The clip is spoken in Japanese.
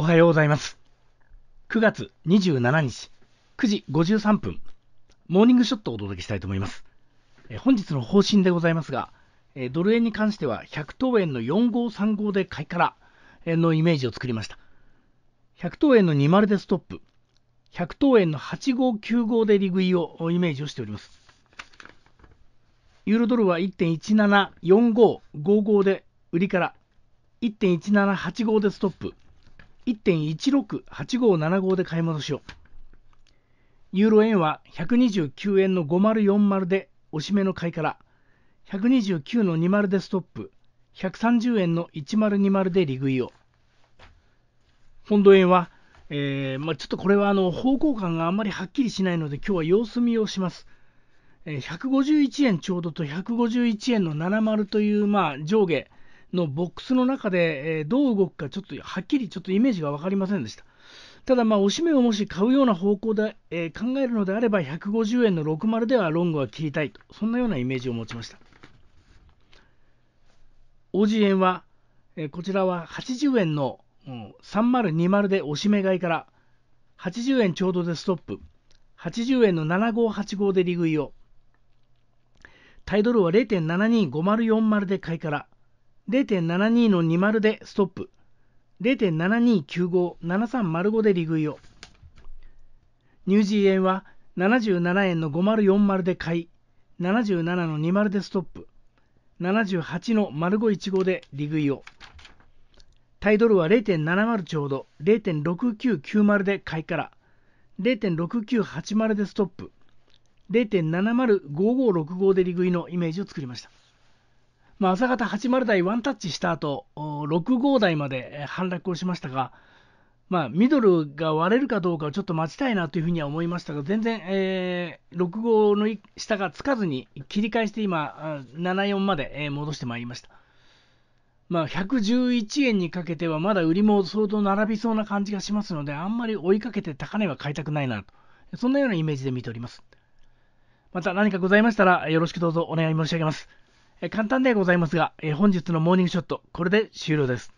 おはようございます。9月27日9時53分、モーニングショットをお届けしたいと思います。え本日の方針でございますが、えドル円に関しては100等円の4535で買いからのイメージを作りました。100等円の20でストップ、100等円の8595で利食いをイメージをしております。ユーロドルは1.174555で売りから1.1785でストップ。1.168575で買い戻しを。ユーロ円は129円の5040で押し目の買いから、129の20でストップ、130円の1020で利食いを。ポンド円は、えー、まあ、ちょっとこれはあの方向感があんまりはっきりしないので、今日は様子見をします。え151円ちょうどと151円の70という、まあ、上下、のボックスの中で、えどう動くか、ちょっとはっきりちょっとイメージが分かりませんでした。ただ、まあ、おしめをもし買うような方向で、え考えるのであれば、150円の60ではロングは切りたいと、そんなようなイメージを持ちました。OG 円は、えこちらは80円の、うん、3020でおしめ買いから、80円ちょうどでストップ、80円の7585で利食いを、タイドルは0.725040で買いから、0.72の20でストップ。0.72957305で利食いを。ニュージーンは77円の5040で買い、77の20でストップ。78の0515で利食いを。タイドルは0.70ちょうど、0.6990で買いから、0.6980でストップ、0.705565で利食いのイメージを作りました。まあ、朝方80台ワンタッチした後、6号台まで反落をしましたが、まあ、ミドルが割れるかどうかをちょっと待ちたいなというふうには思いましたが、全然、えー、6号の下がつかずに切り返して今、74まで戻してまいりました。まあ、111円にかけてはまだ売りも相当並びそうな感じがしますので、あんまり追いかけて高値は買いたくないなと、そんなようなイメージで見ております。また何かございましたら、よろしくどうぞお願い申し上げます。簡単でございますが、本日のモーニングショット、これで終了です。